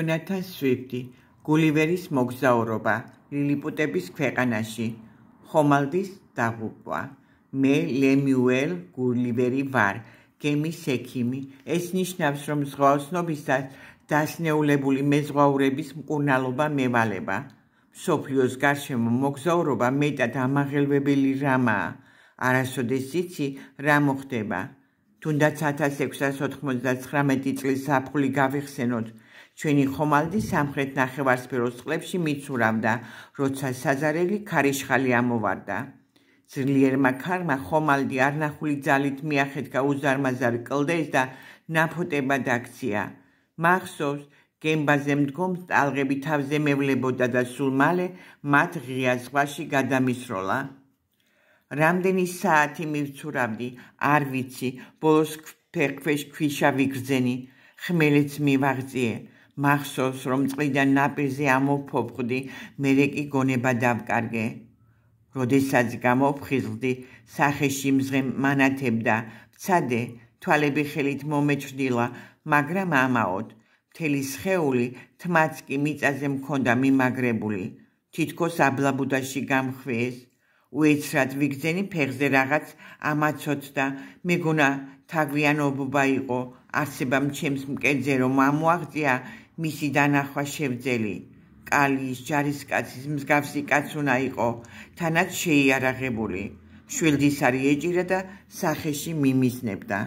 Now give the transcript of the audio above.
ჯონათან სვიფტი გულივერის მოგზაურობა ლილიპუტების ქვეყანაში ხომალდის დაღუპვა მე ლემიუელ გულივერი ვარ გემის ექიმი ეს ნიშნავს რომ ზღვაოსნობისას დასნეულებული მეზღვაურების მკურნალობა მევალება სოფიოს გარშემო მოგზაურობა მეტად ამაღელვებელი რამაა არასოდეს იცი რა მოხდება თუნდაც 1699 წლის საფხული გავიხსენოთ ჩვენი ხომალდი სამხრეთ ნახევარსფეროს წყლებში მიცურავდა, როცა საზარელი ქარიშხალი ამოვარდა. ძლიერმა ქარმა ხომალდი არნახული ძალით მიახეთქა უზარმაზარ კლდეს და ნაფოტებად აქცია. მახსოვს, გემბაზე მდგომ ტალღები თავზე მევლებოდა და სულ მალე მათ ღია ზღვაში გადამისროლა. რამდენი საათი მივცურავდი, არ ვიცი, ბოლოს ფეხქვეშ ქვიშა ვიგრძენი, ხმელეც მივაღწიე. მახსოვს რომ წიდან ნაპირზე ამოფობხდი მერე კი გონება დავკარგე როდესაც გამოფხიზდი სახეში მზღე მანათებდა ცადე თვალები ხელით მომეჭდილა მაგრამ ამაოდ მთელი შეეული თმაც კი მიწაზე მქონდა მიმაგრებული თითქოს აბლაბუდაში გამხვეეს უეცრად ვიგზენი ფეხზე რაღაც ამაცოცდა მეგონა თაგვიანობა იყო არსება ჩემს მკერდზე რომ ამოაღწია მისი დანახვა შევძელი კალის ჯარისკაცის მსგავსი კაც უნდა იყო თანაც შეიარაღებული შვილდის არი ეჭირა და სახეში მიმიზნებდა